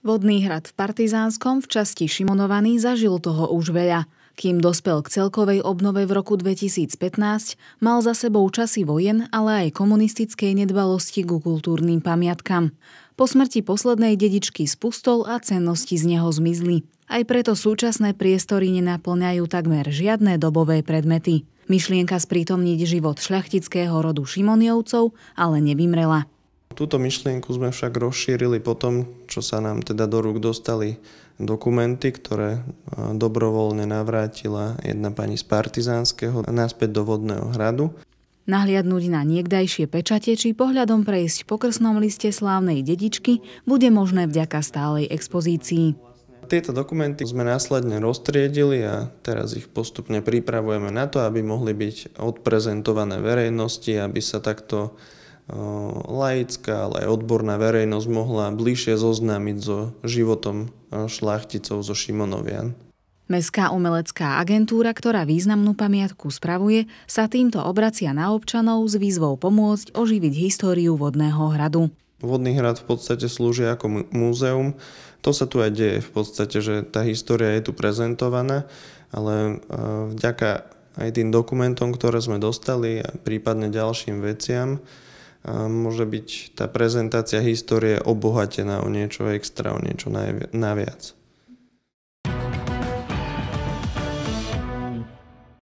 Vodný hrad v Partizánskom v časti Šimonovaný zažil toho už veľa. Kým dospel k celkovej obnove v roku 2015, mal za sebou časy vojen, ale aj komunistickej nedbalosti ku kultúrnym pamiatkam. Po smrti poslednej dedičky spustol a cennosti z neho zmizli. Aj preto súčasné priestory nenaplňajú takmer žiadne dobové predmety. Myšlienka sprítomniť život šľachtického rodu Šimoniovcov ale nevymrela. Túto myšlienku sme však rozšírili po tom, čo sa nám teda do rúk dostali dokumenty, ktoré dobrovoľne navrátila jedna pani z Partizánskeho naspäť do Vodného hradu. Nahliadnúť na niekdajšie pečate či pohľadom prejsť po krsnom liste slávnej dedičky bude možné vďaka stálej expozícii. Tieto dokumenty sme následne roztriedili a teraz ich postupne pripravujeme na to, aby mohli byť odprezentované verejnosti, aby sa takto laická, ale aj odborná verejnosť mohla bližšie zoznámiť so životom šlachticov zo Šimonovian. Mestská umelecká agentúra, ktorá významnú pamiatku spravuje, sa týmto obracia na občanov s výzvou pomôcť oživiť históriu Vodného hradu. Vodný hrad v podstate slúži ako múzeum. To sa tu aj deje v podstate, že tá história je tu prezentovaná, ale vďaka aj tým dokumentom, ktoré sme dostali a prípadne ďalším veciam, a môže byť tá prezentácia histórie obohatená o niečo extra, o niečo naviac.